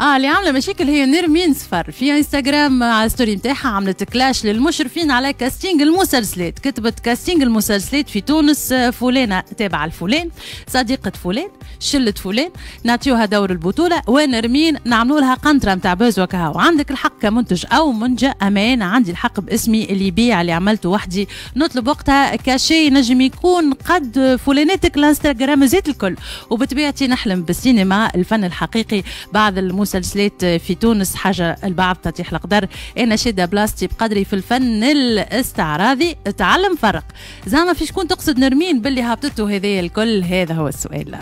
اه اللي عامله مشاكل هي نرمين صفر في انستغرام آه، على الستوري نتاعها عملت كلاش للمشرفين على كاستينج المسلسلات كتبت كاستينج المسلسلات في تونس آه، فلانه تابعه لفلان صديقه فلان شله فلان نعطيوها دور البطوله ونرمين نعملوا لها قنطره نتاع بوز وكهو عندك الحق كمنتج او منجا اما انا عندي الحق باسمي اللي يبيع اللي عملته وحدي نطلب وقتها كاشي نجم يكون قد فلاناتك الانستغرام زيت الكل وبطبيعتي نحلم بالسينما الفن الحقيقي بعض المس مسلسلات في تونس حاجة البعض تطيح القدر أنا إيه شادة بلاستي بقدري في الفن الاستعراضي تعلم فرق زعما في شكون تقصد نرمين باللي هبطته هذايا الكل هذا هو السؤال